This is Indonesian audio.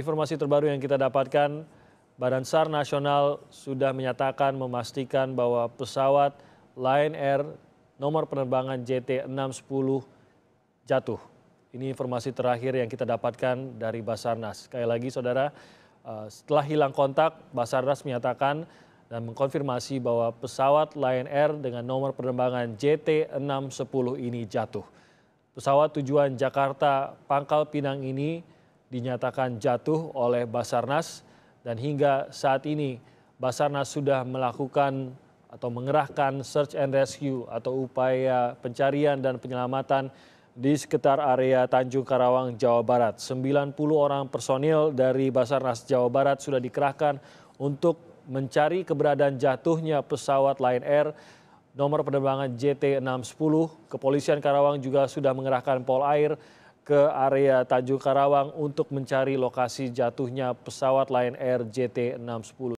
Informasi terbaru yang kita dapatkan, Badan SAR Nasional sudah menyatakan memastikan bahwa pesawat Lion Air nomor penerbangan JT610 jatuh. Ini informasi terakhir yang kita dapatkan dari Basarnas. Sekali lagi saudara, eh, setelah hilang kontak, Basarnas menyatakan dan mengkonfirmasi bahwa pesawat Lion Air dengan nomor penerbangan JT610 ini jatuh. Pesawat tujuan Jakarta Pangkal Pinang ini dinyatakan jatuh oleh Basarnas dan hingga saat ini Basarnas sudah melakukan atau mengerahkan search and rescue atau upaya pencarian dan penyelamatan di sekitar area Tanjung Karawang, Jawa Barat. 90 orang personil dari Basarnas Jawa Barat sudah dikerahkan untuk mencari keberadaan jatuhnya pesawat Lion Air nomor penerbangan JT610. Kepolisian Karawang juga sudah mengerahkan Polair ke area Tanjung Karawang untuk mencari lokasi jatuhnya pesawat Lion Air JT 610.